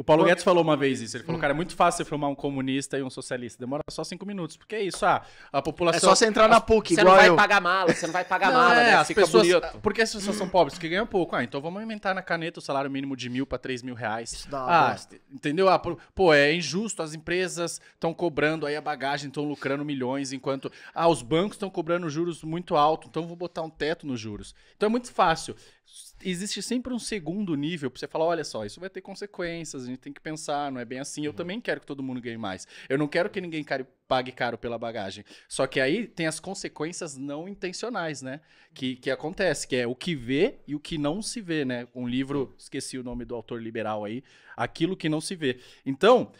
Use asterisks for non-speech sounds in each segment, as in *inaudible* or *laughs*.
O Paulo Guedes falou uma vez isso. Ele falou, hum. cara, é muito fácil você filmar um comunista e um socialista. Demora só cinco minutos. Porque é isso, ah, a população... É só você entrar na PUC, Você igual não vai pagar mala, você não vai pagar mala, é, né? as Fica pessoas, bonito. Porque as pessoas são pobres, que ganham pouco. Ah, então vamos aumentar na caneta o salário mínimo de mil para três mil reais. Isso dá ah, bosta. entendeu? Ah, pô, pô, é injusto, as empresas estão cobrando aí a bagagem, estão lucrando milhões, enquanto ah, os bancos estão cobrando juros muito alto, então vou botar um teto nos juros. Então é muito fácil. Existe sempre um segundo nível para você falar, olha só, isso vai ter consequências, gente tem que pensar, não é bem assim. Eu uhum. também quero que todo mundo ganhe mais. Eu não quero que ninguém pague caro pela bagagem. Só que aí tem as consequências não intencionais, né? Que, que acontece, que é o que vê e o que não se vê, né? Um livro, esqueci o nome do autor liberal aí, aquilo que não se vê. Então,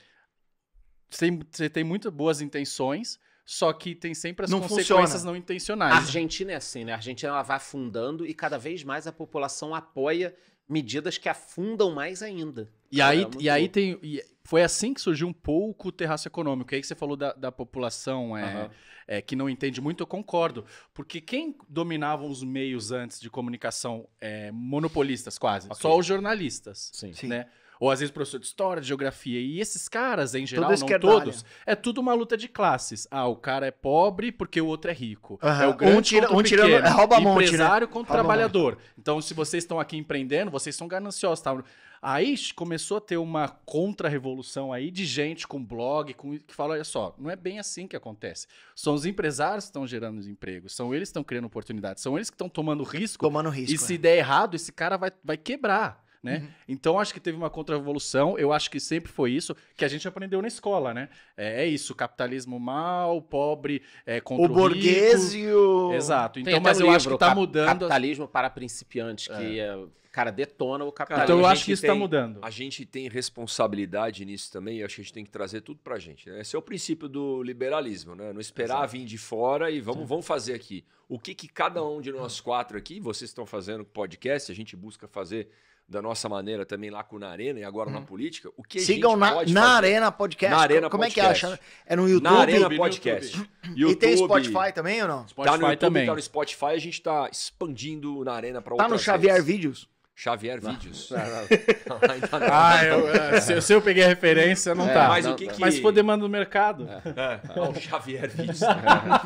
você tem muitas boas intenções, só que tem sempre as não consequências funciona. não intencionais. A Argentina é assim, né? A Argentina ela vai afundando e cada vez mais a população apoia medidas que afundam mais ainda. E aí, é e aí tem. E foi assim que surgiu um pouco o terraço econômico. É aí que você falou da, da população é, uhum. é, que não entende muito, eu concordo. Porque quem dominava os meios antes de comunicação é, monopolistas, quase? Okay. Só os jornalistas. Sim. Né? Sim. Ou às vezes professor de história, de geografia. E esses caras, em geral, não é todos, é tudo uma luta de classes. Ah, o cara é pobre porque o outro é rico. Uhum. É o grande um tira, um tirando, pequeno. rouba monte, né? Empresário né? contra rouba trabalhador. Monte. Então, se vocês estão aqui empreendendo, vocês são gananciosos, tá? Aí começou a ter uma contra-revolução aí de gente com blog, com, que fala, olha só, não é bem assim que acontece. São os empresários que estão gerando os empregos, são eles que estão criando oportunidades, são eles que estão tomando risco. Tomando risco. E é. se der errado, esse cara vai, vai quebrar né? Uhum. Então acho que teve uma contra-revolução, eu acho que sempre foi isso que a gente aprendeu na escola, né? É, é isso, capitalismo mal, pobre, é, contra o, o burguês e o... Exato, então, Tem mas eu livro, acho que tá mudando... Capitalismo para principiantes, que é. é cara, detona o capitalismo. Então eu acho que isso está mudando. A gente tem responsabilidade nisso também, eu acho que a gente tem que trazer tudo para a gente. Né? Esse é o princípio do liberalismo, né? Não esperar Exato. vir de fora e vamos, vamos fazer aqui. O que, que cada um de nós quatro aqui, vocês estão fazendo com podcast, a gente busca fazer da nossa maneira também lá com na Arena e agora hum. na uhum. política, o que Sigam na, pode na Arena Podcast. Na Arena Como podcast. é que acha? É no YouTube? Na Arena Podcast. YouTube. *clears throat* E tem Spotify também ou não? Spotify tá no YouTube, também. tá no Spotify, a gente está expandindo na Arena para tá outras no Xavier redes. Vídeos? Xavier não. Vídeos. Não, não, *laughs* ah, eu, é, se, se, eu peguei a referência, não é, tá. Mas, o que tá. que... mas foi demanda do mercado. É. É. é o Xavier Vídeos.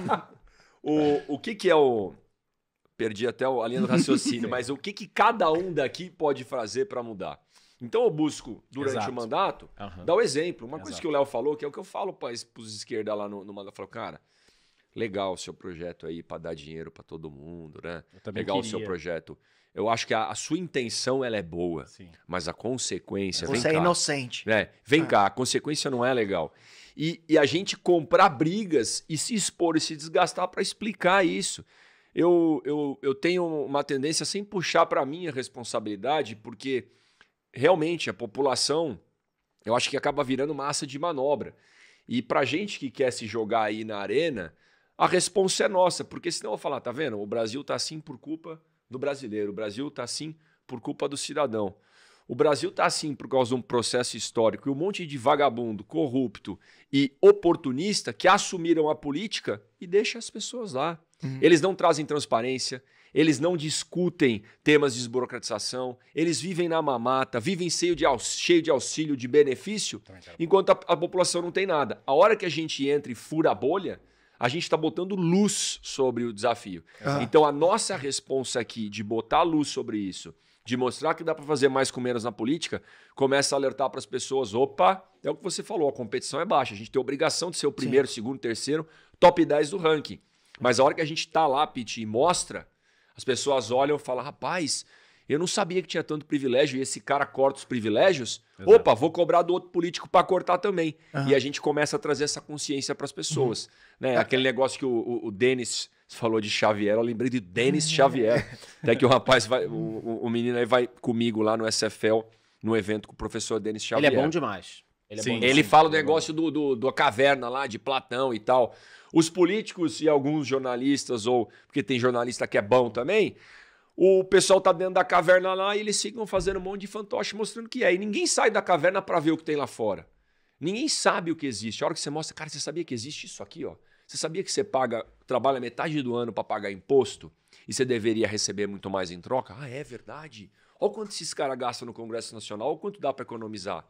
*laughs* o, o que que é o perdi até a linha do *laughs* raciocínio, mas o que, que cada um daqui pode fazer para mudar? Então eu busco, durante Exato. o mandato, uhum. dar o exemplo. Uma Exato. coisa que o Léo falou, que é o que eu falo para os esquerda lá no, no mandato, falou: cara, legal o seu projeto aí para dar dinheiro para todo mundo, né? Legal queria. o seu projeto. Eu acho que a, a sua intenção ela é boa, Sim. mas a consequência... Você vem é cá, inocente. Né? Vem ah. cá, a consequência não é legal. E, e, a gente comprar brigas e se expor e se desgastar para explicar isso eu, eu, eu tenho uma tendência sem puxar para minha responsabilidade, porque realmente a população, eu acho que acaba virando massa de manobra. E para gente que quer se jogar aí na arena, a responsa é nossa, porque senão eu vou falar, tá vendo? O Brasil tá assim por culpa do brasileiro, o Brasil tá assim por culpa do cidadão. O Brasil tá assim por causa de um processo histórico e um monte de vagabundo, corrupto e oportunista que assumiram a política e deixa as pessoas lá. Uhum. Eles não trazem transparência, eles não discutem temas de desburocratização, eles vivem na mamata, vivem cheio de, cheio de auxílio, de benefício, enquanto a, a, população não tem nada. A hora que a gente entra e fura a bolha, a gente está botando luz sobre o desafio. Ah. Então, a nossa responsa aqui de botar luz sobre isso, de mostrar que dá para fazer mais com menos na política, começa a alertar para as pessoas: opa, é o que você falou, a competição é baixa, a gente tem obrigação de ser o primeiro, Sim. segundo, terceiro, top 10 do ranking. Mas a hora que a gente tá lá, Pete, e mostra, as pessoas olham e falam, rapaz, eu não sabia que tinha tanto privilégio e esse cara corta os privilégios. Exato. Opa, vou cobrar do outro político para cortar também. Uhum. E a gente começa a trazer essa consciência para as pessoas. Uhum. Né? É. Aquele negócio que o, o, o Denis falou de Xavier, eu lembrei de Denis é. Xavier. Até *laughs* né? que o rapaz vai, o, o menino aí vai comigo lá no SFL, no evento com o professor Denis Xavier. Ele é bom demais. Ele, é Sim, bom demais. ele fala do é negócio do, do, do caverna lá de Platão e tal os políticos e alguns jornalistas, ou porque tem jornalista que é bom também, o pessoal tá dentro da caverna lá e eles ficam fazendo um monte de fantoche mostrando o que é. E ninguém sai da caverna para ver o que tem lá fora. Ninguém sabe o que existe. A hora que você mostra, cara, você sabia que existe isso aqui, ó. Você sabia que você paga, trabalha metade do ano para pagar imposto e você deveria receber muito mais em troca? Ah, é verdade. Olha o quanto esses caras gastam no Congresso Nacional, olha o quanto dá para economizar.